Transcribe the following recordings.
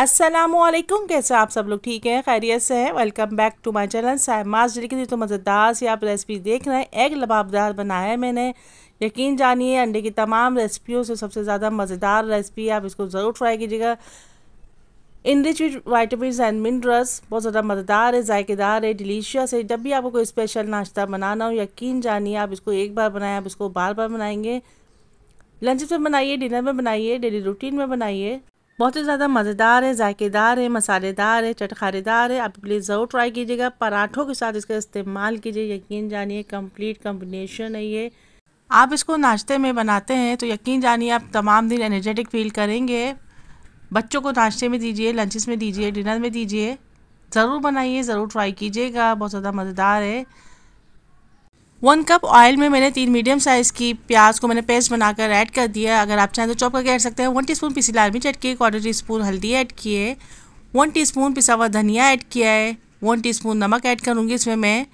असलम कैसे आप सब लोग ठीक हैं खैरियत से हैं welcome back to my channel जी की तो मज़ेदार सी आप रेसिपी देख रहे हैं एग लबाबदार बनाया है मैंने यकीन जानिए अंडे की तमाम रेसिपियों से सबसे ज़्यादा मज़ेदार रेसिपी है आप इसको ज़रूर ट्राई कीजिएगा enrich which vitamin and minerals बहुत ज़्यादा मज़ेदार है जायकेदार है डिलीशियस है जब भी आपको कोई स्पेशल नाश्ता बनाना हो यकीन जानिए आप इसको एक बार बनाएं आप इसको बार बार बनाएंगे लंच में बनाइए डिनर में बनाइए डेली रूटीन में बनाइए बहुत ही ज़्यादा मज़ेदार है जायकेदार है मसालेदार है चटखारेदार है आप प्लीज़ ज़रूर ट्राई कीजिएगा पराठों के साथ इसका इस्तेमाल कीजिए यकीन जानिए कंप्लीट कम्बिनेशन है ये आप इसको नाश्ते में बनाते हैं तो यकीन जानिए आप तमाम दिन एनर्जेटिक फील करेंगे बच्चों को नाश्ते में दीजिए लंचेस में दीजिए डिनर में दीजिए ज़रूर बनाइए ज़रूर ट्राई कीजिएगा बहुत ज़्यादा मज़ेदार है वन कप ऑयल में मैंने तीन मीडियम साइज़ की प्याज को मैंने पेस्ट बनाकर ऐड कर दिया अगर आप चाहें तो चॉप करके ऐड सकते हैं वन टीस्पून पिसी लाल मिर्च ऐड किए क्वार्टर टी स्पून हल्दी ऐड किए वन टीस्पून पिसा हुआ धनिया ऐड किया है वन टीस्पून नमक ऐड करूँगी इसमें मैं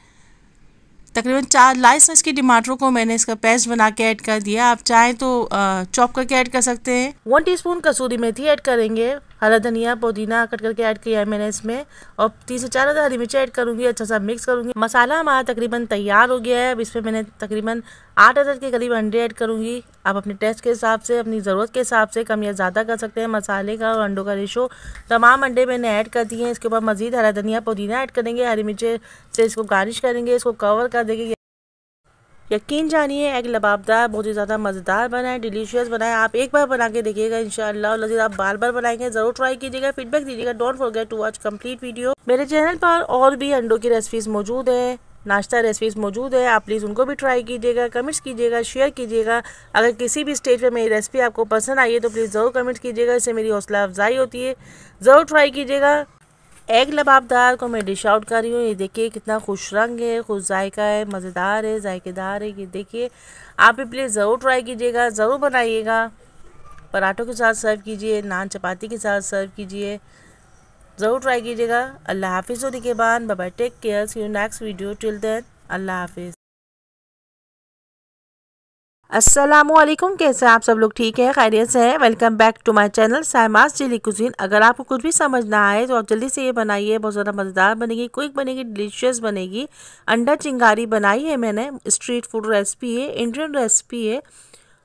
तकरीबन चार लाइस साइज़ के टमाटरों को मैंने इसका पेस्ट बना के ऐड कर दिया आप चाहें तो चॉप करके ऐड कर सकते हैं वन टीस्पून कसूरी मेथी ऐड करेंगे हरा धनिया पुदीना कट करके ऐड किया है मैंने इसमें और तीन से चार हज़ार हरी मिर्च ऐड करूँगी अच्छा सा मिक्स करूँगी मसाला हमारा तकरीबन तैयार हो गया है अब इसमें मैंने तकरीबन आठ हज़ार के करीब अंडे ऐड करूँगी आप अपने टेस्ट के हिसाब से अपनी ज़रूरत के हिसाब से कम या ज़्यादा कर सकते हैं मसाले का और अंडों का रेशो तमाम अंडे मैंने ऐड कर दिए हैं इसके ऊपर मज़ीद हरा धनिया पुदीना ऐड करेंगे हरी मिर्च से इसको गार्निश करेंगे इसको कवर कर देंगे यकीन जानिए एग लबाबदार बहुत ही ज़्यादा मज़ेदार बना है डिलीशियस बना है आप एक बार बना के देखिएगा इन लजीज आप बार बार बनाएंगे ज़रूर ट्राई कीजिएगा फीडबैक दीजिएगा don't forget to watch complete video मेरे चैनल पर और भी अंडों की रेसिपीज़ मौजूद है नाश्ता रेसिपीज़ मौजूद है आप प्लीज़ उनको भी ट्राई कीजिएगा कमेंट्स कीजिएगा शेयर कीजिएगा अगर किसी भी स्टेज पर मेरी रेसिपी आपको पसंद आई है तो प्लीज़ ज़रूर कमेंट्स कीजिएगा इससे मेरी हौसला अफजाई होती है ज़रूर ट्राई कीजिएगा एग लबाबदार को मैं डिश आउट कर रही हूँ ये देखिए कितना खुश रंग है खुश जायका है मज़ेदार है जायकेदार है ये देखिए आप भी प्लीज़ ज़रूर ट्राई कीजिएगा ज़रूर बनाइएगा पराठों के साथ सर्व कीजिए नान चपाती के साथ सर्व कीजिए ज़रूर ट्राई कीजिएगा अल्लाह हाफिज़ होने के बाद bye take care see you next video till then अल्लाह हाफिज़ असलम कैसे आप सब लोग ठीक है खैरियत से हैं welcome back to my channel सहमास चिली कुजीन अगर आपको कुछ भी समझ ना आए तो आप जल्दी से ये बनाइए बहुत ज़्यादा मज़ेदार बनेगी क्विक बनेगी डिलीशियस बनेगी अंडा चिंगारी बनाई है मैंने स्ट्रीट फूड रेसिपी है इंडियन रेसिपी है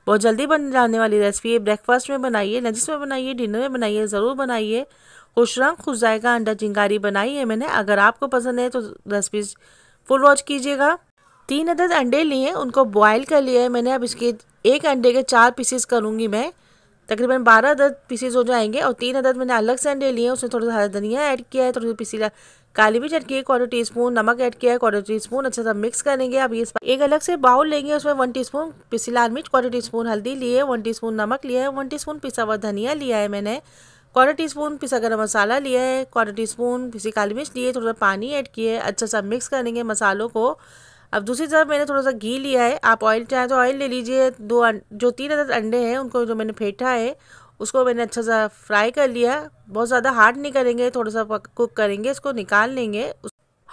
बहुत जल्दी बन जाने वाली रेसिपी है ब्रेकफास्ट में बनाइए लंच में बनाइए डिनर में बनाइए ज़रूर बनाइए खुश रंग खुश जाएगा अंडा चिंगारी बनाई है मैंने अगर आपको पसंद है तो रेसिपीज़ फुल वॉच कीजिएगा तीन अदद अंडे लिए उनको बॉयल कर लिया है मैंने अब इसके एक अंडे के चार पीसेस करूँगी मैं तकरीबन बारह अदद पीसेस हो जाएंगे और तीन अदद मैंने अलग से अंडे लिए हैं उसमें थोड़ा सा हरा धनिया ऐड किया है थोड़ी सी पीसी काली मिर्च ऐड की है क्वार्टर टी स्पून नमक ऐड किया है क्वार्टर टी स्पून अच्छा सा मिक्स करेंगे अब ये एक अलग से बाउल लेंगे उसमें वन टी स्पून पिसी लाल मिर्च क्वार्टर टी स्पून हल्दी लिए वन टी स्पून नमक लिया है वन टी स्पून पिसा हुआ धनिया लिया है मैंने क्वार्टर टी स्पून पिसा गर्म मसाला लिया है क्वार्टर टी स्पून पिसी काली मिर्च लिए थोड़ा सा पानी ऐड किया है अच्छा सा मिक्स करेंगे मसालों को अब दूसरी तरफ मैंने थोड़ा सा घी लिया है आप ऑयल चाहें तो ऑयल ले लीजिए दो अं-, जो तीन अदद अंडे हैं उनको जो मैंने फेंटा है उसको मैंने अच्छा सा फ्राई कर लिया बहुत ज़्यादा हार्ड नहीं करेंगे थोड़ा सा कुक करेंगे इसको निकाल लेंगे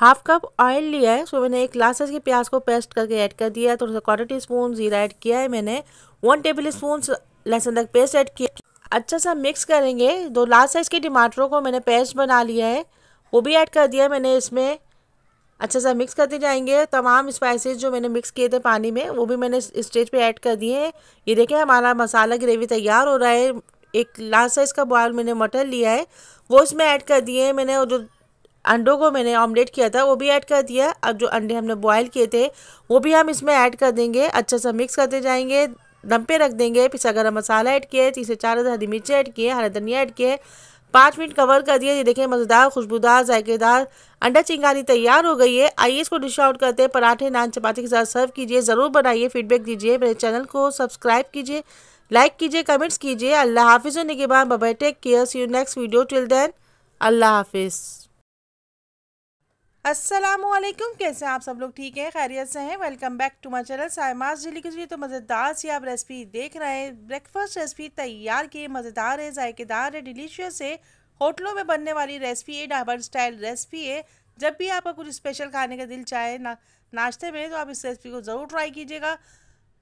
हाफ कप ऑयल लिया है सो मैंने एक ग्लासेस की प्याज को पेस्ट करके ऐड कर दिया है थोड़ा सा क्वार्टर टी स्पून जीरा ऐड किया है मैंने वन टेबल स्पून लहसुन तक पेस्ट ऐड किया अच्छा सा मिक्स करेंगे दो लार्ज साइज़ के टमाटरों को मैंने पेस्ट बना लिया है वो भी ऐड कर दिया मैंने इसमें अच्छा सा मिक्स करते जाएंगे तमाम स्पाइसेस जो मैंने मिक्स किए थे पानी में वो भी मैंने स्टेज पे ऐड कर दिए हैं ये देखें हमारा मसाला ग्रेवी तैयार हो रहा है एक लार्ज साइज़ का बॉयल मैंने मटर लिया है वो इसमें ऐड कर दिए हैं मैंने जो अंडों को मैंने ऑमलेट किया था वो भी ऐड कर दिया अब जो अंडे हमने बॉयल किए थे वो भी हम इसमें ऐड कर देंगे अच्छा सा मिक्स करते जाएंगे दम पे रख देंगे पिसा गरम मसाला ऐड किए तीसरे से चार हरी मिर्ची ऐड किए हरा धनिया ऐड किए पाँच मिनट कवर कर दिया ये देखिए मज़ेदार खुशबूदार जायकेदार अंडा चिंगारी तैयार हो गई है आइए इसको डिश आउट करते हैं पराठे नान चपाती के साथ सर्व कीजिए ज़रूर बनाइए फीडबैक दीजिए मेरे चैनल को सब्सक्राइब कीजिए लाइक कीजिए कमेंट्स कीजिए अल्लाह हाफिज़ होने के बाद बबे take care see you next video till then अल्लाह हाफिज़ असलम कैसे आप सब लोग ठीक हैं खैरियत से हैं welcome back to my channel साइमाज के कुछ तो मज़ेदार सी आप रेसिपी देख रहे हैं ब्रेकफास्ट रेसिपी तैयार की मज़ेदार है जायकेदार है डिलीशियस है होटलों में बनने वाली रेसिपी है डाबर स्टाइल रेसिपी है जब भी आपका कुछ स्पेशल खाने का दिल चाहे ना नाश्ते में तो आप इस रेसिपी को ज़रूर ट्राई कीजिएगा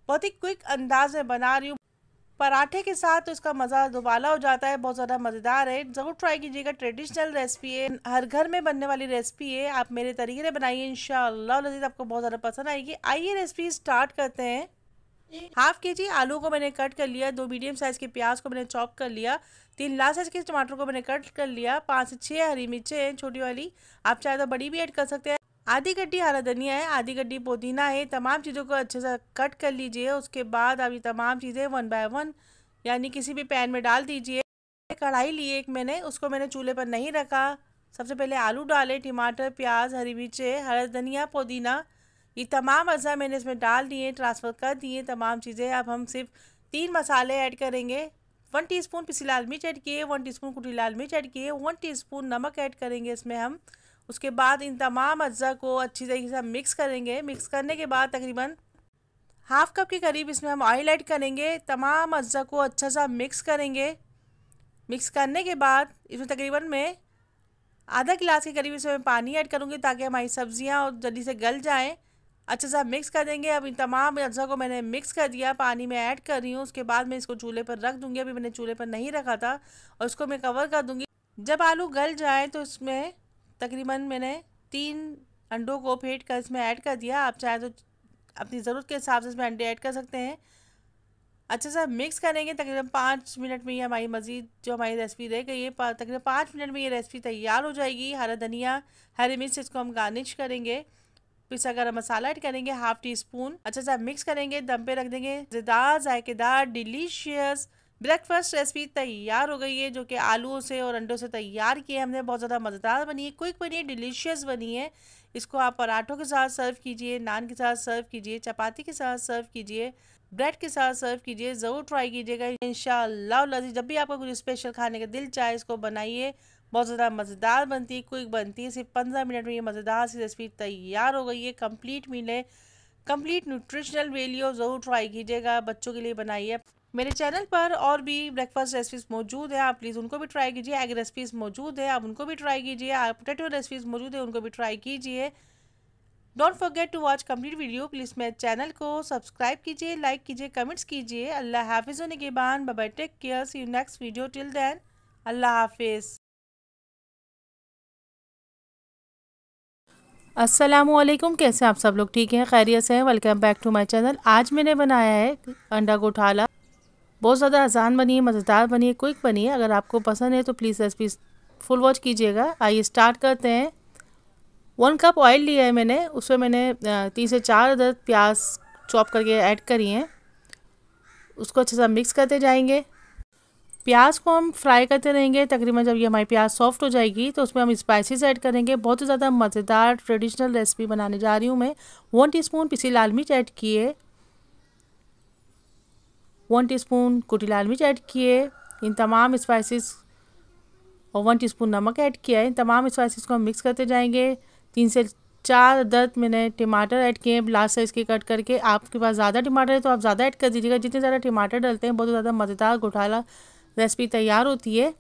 बहुत ही क्विक अंदाज में बना रही हूँ पराठे के साथ तो इसका मज़ा दुबाला हो जाता है बहुत ज़्यादा मज़ेदार है ज़रूर ट्राई कीजिएगा ट्रेडिशनल रेसिपी है हर घर में बनने वाली रेसिपी है आप मेरे तरीके से बनाइए इन लजीज आपको बहुत ज़्यादा पसंद आएगी आइए रेसिपी स्टार्ट करते हैं हाफ के जी आलू को मैंने कट कर लिया दो मीडियम साइज़ के प्याज को मैंने चॉप कर लिया तीन लार्ज साइज़ के टमाटर को मैंने कट कर लिया पाँच से छः हरी मिर्चें हैं छोटी वाली आप चाहे तो बड़ी भी ऐड कर सकते हैं आधी गड्डी हरा धनिया है आधी गड्डी पुदीना है तमाम चीज़ों को अच्छे से कट कर लीजिए उसके बाद अभी ये तमाम चीज़ें वन बाय वन यानी किसी भी पैन में डाल दीजिए कढ़ाई ली एक मैंने उसको मैंने चूल्हे पर नहीं रखा सबसे पहले आलू डाले टमाटर प्याज हरी मिर्चें हरा धनिया पुदीना ये तमाम अज्जा मैंने इसमें डाल दिए ट्रांसफ़र कर दिए तमाम चीज़ें अब हम सिर्फ तीन मसाले ऐड करेंगे वन टीस्पून पिसी लाल मिर्च ऐड किए वन टीस्पून कुटी लाल मिर्च ऐड किए वन टीस्पून नमक ऐड करेंगे इसमें हम उसके बाद इन तमाम अज्जा को अच्छी तरीके से मिक्स करेंगे मिक्स करने के बाद तकरीबन हाफ़ कप के करीब इसमें हम ऑयल ऐड करेंगे तमाम अज्जा को अच्छा सा मिक्स करेंगे मिक्स करने के बाद इसमें तकरीबन मैं आधा गिलास के करीब इसमें पानी ऐड करूँगी ताकि हमारी सब्ज़ियाँ और जल्दी से गल जाएँ अच्छे सा मिक्स कर देंगे अब इन तमाम अज्जा को मैंने मिक्स कर दिया पानी में ऐड कर रही हूँ उसके बाद मैं इसको चूल्हे पर रख दूँगी अभी मैंने चूल्हे पर नहीं रखा था और उसको मैं कवर कर दूँगी जब आलू गल जाए तो इसमें तकरीबन मैंने तीन अंडों को फेंट कर इसमें ऐड कर दिया आप चाहे तो अपनी ज़रूरत के हिसाब से इसमें अंडे ऐड कर सकते हैं अच्छा सा मिक्स करेंगे तकरीबन पाँच मिनट में ये हमारी मज़ीद जो हमारी रेसिपी रह गई है तकरीबन पाँच मिनट में ये रेसिपी तैयार हो जाएगी हरा धनिया हरी मिर्च इसको हम गार्निश करेंगे पिसा गर्म मसाला ऐड करेंगे हाफ टी स्पून अच्छा सा मिक्स करेंगे दम पे रख देंगे ज़िदा जायकेदार डिलीशियस ब्रेकफास्ट रेसिपी तैयार हो गई है जो कि आलूओं से और अंडों से तैयार किए हमने बहुत ज़्यादा मज़ेदार बनी है क्विक बनी है डिलीशियस बनी है इसको आप पराठों के साथ सर्व कीजिए नान के साथ सर्व कीजिए चपाती के साथ सर्व कीजिए ब्रेड के साथ सर्व कीजिए ज़रूर ट्राई कीजिएगा इन जब भी आपको कुछ स्पेशल खाने का दिल चाहे इसको बनाइए बहुत ज़्यादा मज़ेदार बनती है क्विक बनती है सिर्फ पंद्रह मिनट में ये मज़ेदार सी रेसिपी तैयार हो गई है कम्प्लीट मिले कम्प्लीट न्यूट्रिशनल वेल्यू ज़रूर ट्राई कीजिएगा बच्चों के लिए बनाइए मेरे चैनल पर और भी ब्रेकफास्ट रेसिपीज़ मौजूद है आप प्लीज़ उनको भी ट्राई कीजिए एग रेसिपीज़ मौजूद है आप उनको भी ट्राई कीजिए आप पोटेटो रेसिपीज़ मौजूद है उनको भी ट्राई कीजिए don't forget to watch complete video please मेरे चैनल को सब्सक्राइब कीजिए लाइक कीजिए कमेंट्स कीजिए अल्लाह हाफिज़ होने के बाद bye take care see you next video till then अल्लाह हाफिज़ असलम कैसे आप सब लोग ठीक हैं खैरियत से हैं welcome back to my channel आज मैंने बनाया है अंडा गोठाला बहुत ज़्यादा आसान बनी है मज़ेदार बनी है क्विक बनी है अगर आपको पसंद है तो प्लीज़ रेसिपी फुल वॉच कीजिएगा आइए स्टार्ट करते हैं वन कप ऑयल लिया है मैंने उसमें मैंने तीन से चार अदर प्याज चॉप करके ऐड करी हैं उसको अच्छे से मिक्स करते जाएंगे प्याज को हम फ्राई करते रहेंगे तकरीबन जब ये हमारी प्याज सॉफ्ट हो जाएगी तो उसमें हम स्पाइसेस ऐड करेंगे बहुत ही ज़्यादा मज़ेदार ट्रेडिशनल रेसिपी बनाने जा रही हूँ मैं वन टीस्पून पिसी लाल मिर्च ऐड किए वन टीस्पून लाल मिर्च ऐड किए इन तमाम स्पाइसेस और वन टीस्पून नमक ऐड किया है इन तमाम स्पाइसेस को हम मिक्स करते जाएंगे तीन से चार अदद मैंने टमाटर ऐड किए हैं लास्ट साइज़ के कट करके आपके पास ज़्यादा टमाटर है तो आप ज़्यादा ऐड कर दीजिएगा जितने ज़्यादा टमाटर डलते हैं बहुत ज़्यादा मज़ेदार घोटाला रेसिपी तैयार होती है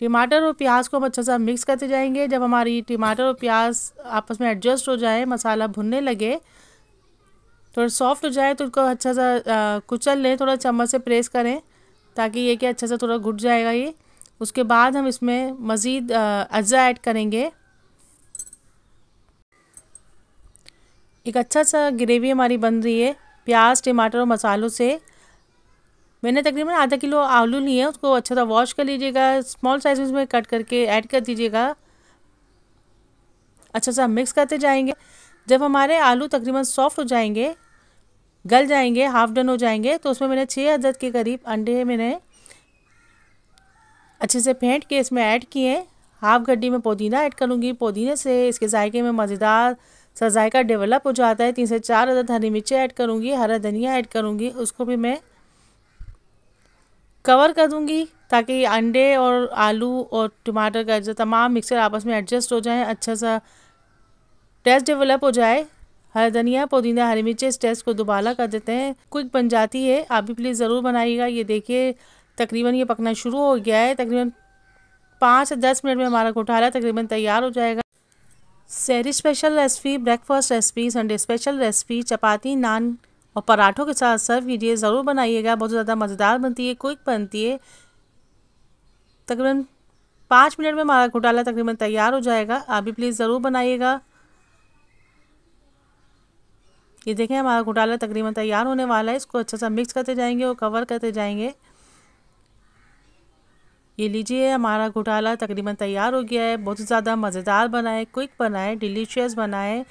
टमाटर और प्याज को हम अच्छा सा मिक्स करते जाएंगे जब हमारी टमाटर और प्याज आपस में एडजस्ट हो जाए मसाला भुनने लगे थोड़ा सॉफ्ट हो जाए तो उसको अच्छा सा कुचल लें थोड़ा चम्मच से प्रेस करें ताकि ये कि अच्छा सा थोड़ा घुट जाएगा ये उसके बाद हम इसमें मज़ीद अज्जा ऐड करेंगे एक अच्छा सा ग्रेवी हमारी बन रही है प्याज टमाटर और मसालों से मैंने तकरीबन आधा किलो आलू लिए हैं उसको अच्छा सा वॉश कर लीजिएगा स्मॉल साइज में कट करके ऐड कर दीजिएगा अच्छा सा मिक्स करते जाएंगे जब हमारे आलू तकरीबन सॉफ्ट हो जाएंगे गल जाएंगे हाफ डन हो जाएंगे तो उसमें मैंने छः अदद के करीब अंडे मैंने अच्छे से फेंट के इसमें ऐड किए हाफ गड्डी में पुदीना ऐड करूँगी पुदीने से इसके जायके में मज़ेदार सा जायका डेवलप हो जाता है तीन से चार अदद हरी मिर्चें ऐड करूँगी हरा धनिया ऐड करूँगी उसको भी मैं कवर कर दूँगी ताकि अंडे और आलू और टमाटर का जो तमाम मिक्सर आपस में एडजस्ट हो जाए अच्छा सा टेस्ट डेवलप हो जाए हर धनिया पुदीना हरी मिर्च इस टेस्ट को दुबाला कर देते हैं क्विक बन जाती है आप भी प्लीज़ ज़रूर बनाइएगा ये देखिए तकरीबन ये पकना शुरू हो गया है तकरीबन पाँच से दस मिनट में हमारा घोटाला तकरीबन तैयार हो जाएगा सैरी special recipe breakfast recipe Sunday special recipe chapati naan और पराठों के साथ सर्व कीजिए ज़रूर बनाइएगा बहुत ज़्यादा मज़ेदार बनती है क्विक बनती है तकरीबन पाँच मिनट में हमारा घोटाला तकरीबन तैयार हो जाएगा आप भी प्लीज़ ज़रूर बनाइएगा ये देखें हमारा घोटाला तकरीबन तैयार होने वाला है इसको अच्छा सा मिक्स करते जाएंगे और कवर करते जाएंगे ये लीजिए हमारा घोटाला तकरीबन तैयार हो गया है बहुत ज़्यादा मज़ेदार बनाए क्विक बनाए डिलीशियस बनाए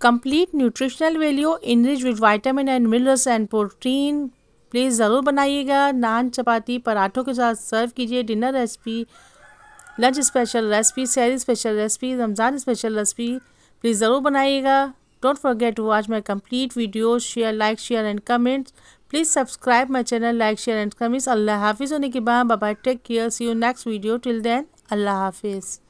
complete nutritional value enrich with vitamin and minerals and protein please ज़रूर बनाइएगा नान चपाती पराठों के साथ सर्व कीजिए dinner recipe lunch special recipe सैरी special recipe Ramzan special recipe please ज़रूर बनाइएगा Don't forget to watch my complete videos, share, like, share and comments. Please subscribe my channel, like, share and comments. Allah Hafiz. Bye bye. Take care. See you next video. Till then, Allah Hafiz.